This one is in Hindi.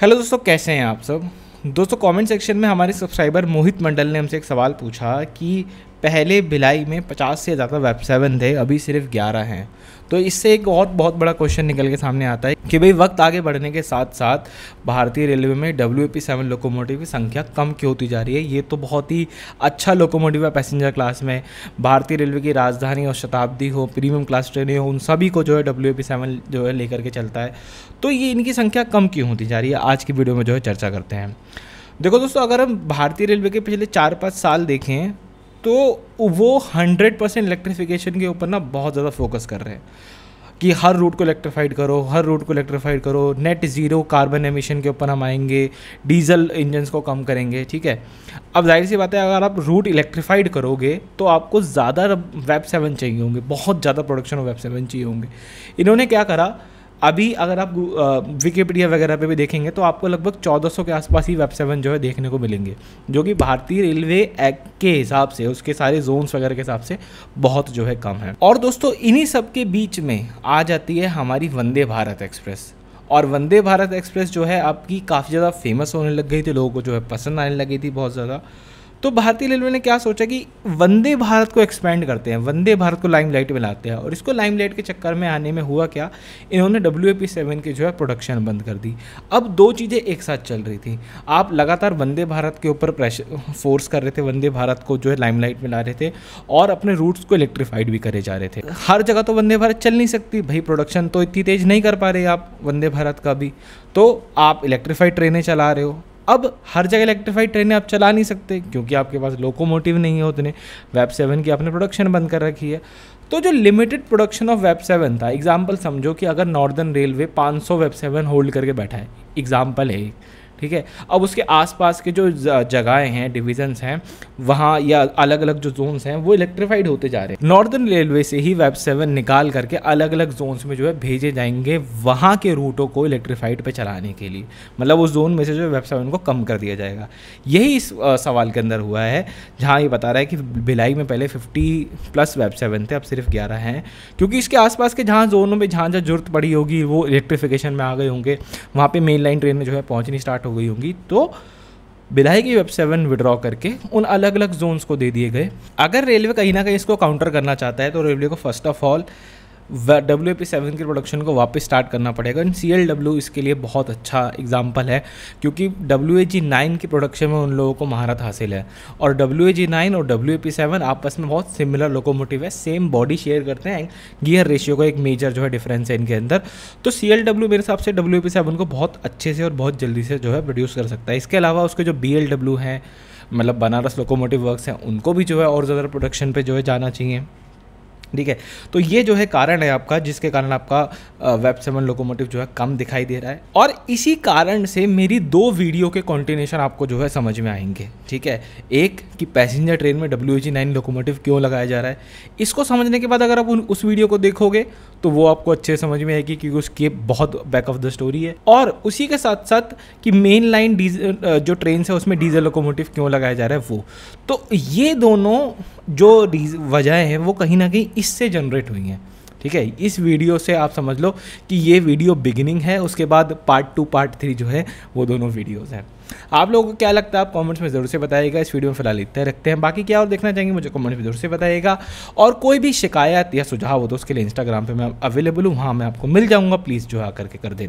हेलो दोस्तों कैसे हैं आप सब दोस्तों कमेंट सेक्शन में हमारे सब्सक्राइबर मोहित मंडल ने हमसे एक सवाल पूछा कि पहले भिलाई में 50 से ज़्यादा वेब सेवन थे अभी सिर्फ 11 हैं तो इससे एक और बहुत बड़ा क्वेश्चन निकल के सामने आता है कि भाई वक्त आगे बढ़ने के साथ साथ भारतीय रेलवे में डब्ल्यू पी सेवन लोकोमोटिव की संख्या कम क्यों होती जा रही है ये तो बहुत ही अच्छा लोकोमोटिव है पैसेंजर क्लास में भारतीय रेलवे की राजधानी और शताब्दी हो प्रीमियम क्लास ट्रेनें हो उन सभी को जो है डब्ल्यू पी सेवन जो है लेकर के चलता है तो ये इनकी संख्या कम क्यों होती जा रही है आज की वीडियो में जो है चर्चा करते हैं देखो दोस्तों अगर हम भारतीय रेलवे के पिछले चार पाँच साल देखें तो वो हंड्रेड परसेंट इलेक्ट्रिफिकेशन के ऊपर ना बहुत ज़्यादा फोकस कर रहे हैं कि हर रूट को इलेक्ट्रीफाइड करो हर रूट को इलेक्ट्रीफाइड करो नेट ज़ीरो कार्बन एमिशन के ऊपर हम आएंगे डीजल इंजन को कम करेंगे ठीक है अब जाहिर सी बात है अगर आप रूट इलेक्ट्रीफाइड करोगे तो आपको ज़्यादा वेब सेवन चाहिए होंगे बहुत ज़्यादा प्रोडक्शन वेब सेवन चाहिए होंगे इन्होंने क्या करा अभी अगर आप विकीपीडिया वगैरह पे भी देखेंगे तो आपको लगभग 1400 के आसपास ही वेब सेवन जो है देखने को मिलेंगे जो कि भारतीय रेलवे एक्ट के हिसाब से उसके सारे जोन्स वगैरह के हिसाब से बहुत जो है कम है और दोस्तों इन्हीं सब के बीच में आ जाती है हमारी वंदे भारत एक्सप्रेस और वंदे भारत एक्सप्रेस जो है आपकी काफ़ी ज़्यादा फेमस होने लग गई थी लोगों को जो है पसंद आने लगी थी बहुत ज़्यादा तो भारतीय रेलवे ने क्या सोचा कि वंदे भारत को एक्सपेंड करते हैं वंदे भारत को लाइमलाइट में लाते हैं और इसको लाइमलाइट के चक्कर में आने में हुआ क्या इन्होंने डब्ल्यू ए पी सेवन की जो है प्रोडक्शन बंद कर दी अब दो चीज़ें एक साथ चल रही थी आप लगातार वंदे भारत के ऊपर प्रेशर फोर्स कर रहे थे वंदे भारत को जो है लाइमलाइट में ला रहे थे और अपने रूट्स को इलेक्ट्रीफाइड भी करे जा रहे थे हर जगह तो वंदे भारत चल नहीं सकती भाई प्रोडक्शन तो इतनी तेज़ नहीं कर पा रहे आप वंदे भारत का भी तो आप इलेक्ट्रीफाइड ट्रेनें चला रहे हो अब हर जगह इलेक्ट्रीफाइड ट्रेनें आप चला नहीं सकते क्योंकि आपके पास लोकोमोटिव नहीं है उतने वेब सेवन की आपने प्रोडक्शन बंद कर रखी है तो जो लिमिटेड प्रोडक्शन ऑफ वेब सेवन था एग्जाम्पल समझो कि अगर नॉर्दर्न रेलवे 500 वेब सेवन होल्ड करके बैठा है एग्जाम्पल है ठीक है अब उसके आसपास के जो जगहें हैं डिविजन्स हैं वहाँ या अलग अलग जो जोन्स हैं वो इलेक्ट्रीफाइड होते जा रहे हैं नॉर्दर्न रेलवे से ही वेब सेवन निकाल करके अलग अलग जोन्स में जो है भेजे जाएंगे वहाँ के रूटों को इलेक्ट्रीफाइड पर चलाने के लिए मतलब उस जोन में से जो है वेब सेवन को कम कर दिया जाएगा यही इस सवाल के अंदर हुआ है जहाँ ये बता रहा है कि भिलाई में पहले फिफ्टी प्लस वेब सेवन थे अब सिर्फ ग्यारह हैं क्योंकि इसके आसपास के जहाँ जोनों में जहाँ जहाँ जरूरत पड़ी होगी वो इलेक्ट्रीफिकेशन में आ गए होंगे वहाँ पर मेन लाइन ट्रेन में जो है पहुँचनी स्टार्ट हो गई होंगी तो बिलाई की वेब सेवन विड्रॉ करके उन अलग अलग जोन्स को दे दिए गए अगर रेलवे कहीं ना कहीं इसको काउंटर करना चाहता है तो रेलवे को first of all W P seven के प्रोडक्शन को वापस स्टार्ट करना पड़ेगा एंड सी एल डब्ल्यू इसके लिए बहुत अच्छा एग्जाम्पल है क्योंकि डब्ल्यू ए जी नाइन के प्रोडक्शन में उन लोगों को महारत हासिल है और डब्ल्यू ए जी नाइन और डब्ल्यू ए पी सेवन आपस में बहुत सिमिलर लोकोमोटिव है सेम बॉडी शेयर करते हैं गियर रेशियो का एक मेजर जो है डिफरेंस है इनके अंदर तो सी एल डब्ल्यू मेरे हिसाब से डब्ल्यू पी सेवन को बहुत अच्छे से और बहुत जल्दी से जो है प्रोड्यूस कर सकता है इसके अलावा उसके जो बी एल डब्ल्यू हैं मतलब बनारस लोकोमोटिव वर्क्स हैं उनको भी जो है और ज़्यादा प्रोडक्शन पे जो है जाना चाहिए ठीक है तो ये जो है कारण है आपका जिसके कारण आपका वेब सेवन लोकोमोटिव जो है कम दिखाई दे रहा है और इसी कारण से मेरी दो वीडियो के कॉन्टिन्यूशन आपको जो है समझ में आएंगे ठीक है एक कि पैसेंजर ट्रेन में डब्ल्यू जी नाइन लोकोमोटिव क्यों लगाया जा रहा है इसको समझने के बाद अगर आप उस वीडियो को देखोगे तो वो आपको अच्छे समझ में आएगी क्योंकि उसके बहुत बैक ऑफ द स्टोरी है और उसी के साथ साथ कि मेन लाइन डीजल जो ट्रेन है उसमें डीजल लोकोमोटिव क्यों लगाया जा रहा है वो तो ये दोनों जो वजह है वो कहीं ना कहीं इससे जनरेट हुई हैं ठीक है इस वीडियो से आप समझ लो कि ये वीडियो बिगिनिंग है उसके बाद पार्ट टू पार्ट थ्री जो है वो दोनों वीडियोज़ हैं आप लोगों को क्या लगता है आप कमेंट्स में ज़रूर से बताइएगा इस वीडियो में फिलहाल इतना रखते हैं बाकी क्या और देखना चाहेंगे मुझे कमेंट्स में ज़रूर से बताइएगा और कोई भी शिकायत या सुझाव हो तो उसके लिए इंस्टाग्राम पर मैं अवेलेबल हूँ वहाँ मैं आपको मिल जाऊँगा प्लीज़ जो है करके कर देना